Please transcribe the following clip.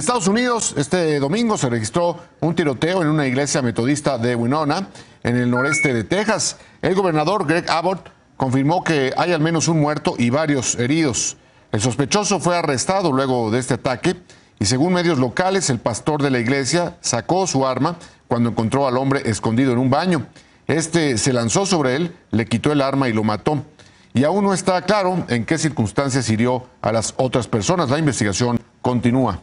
Estados Unidos, este domingo se registró un tiroteo en una iglesia metodista de Winona, en el noreste de Texas. El gobernador Greg Abbott confirmó que hay al menos un muerto y varios heridos. El sospechoso fue arrestado luego de este ataque y según medios locales, el pastor de la iglesia sacó su arma cuando encontró al hombre escondido en un baño. Este se lanzó sobre él, le quitó el arma y lo mató. Y aún no está claro en qué circunstancias hirió a las otras personas. La investigación continúa.